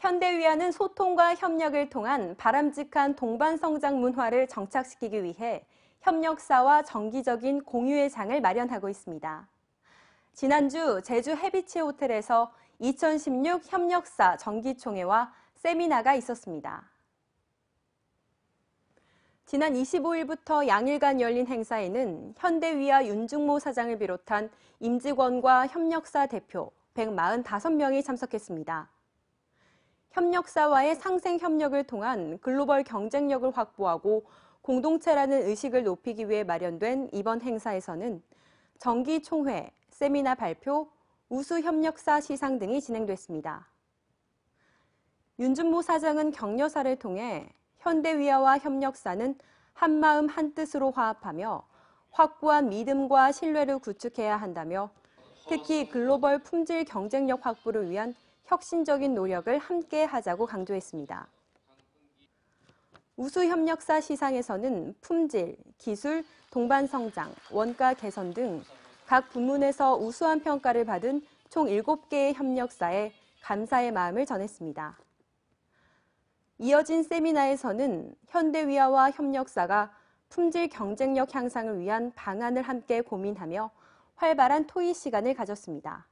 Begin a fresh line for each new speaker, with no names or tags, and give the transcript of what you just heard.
현대위안은 소통과 협력을 통한 바람직한 동반 성장 문화를 정착시키기 위해 협력사와 정기적인 공유의 장을 마련하고 있습니다. 지난주 제주 해비치 호텔에서 2016 협력사 정기총회와 세미나가 있었습니다. 지난 25일부터 양일간 열린 행사에는 현대위아 윤중모 사장을 비롯한 임직원과 협력사 대표 145명이 참석했습니다. 협력사와의 상생 협력을 통한 글로벌 경쟁력을 확보하고 공동체라는 의식을 높이기 위해 마련된 이번 행사에서는 정기 총회, 세미나 발표, 우수 협력사 시상 등이 진행됐습니다. 윤준모 사장은 격려사를 통해 현대위아와 협력사는 한마음 한뜻으로 화합하며 확고한 믿음과 신뢰를 구축해야 한다며 특히 글로벌 품질 경쟁력 확보를 위한 혁신적인 노력을 함께 하자고 강조했습니다. 우수협력사 시상에서는 품질, 기술, 동반성장, 원가 개선 등 각 부문에서 우수한 평가를 받은 총 7개의 협력사에 감사의 마음을 전했습니다. 이어진 세미나에서는 현대위아와 협력사가 품질 경쟁력 향상을 위한 방안을 함께 고민하며 활발한 토의 시간을 가졌습니다.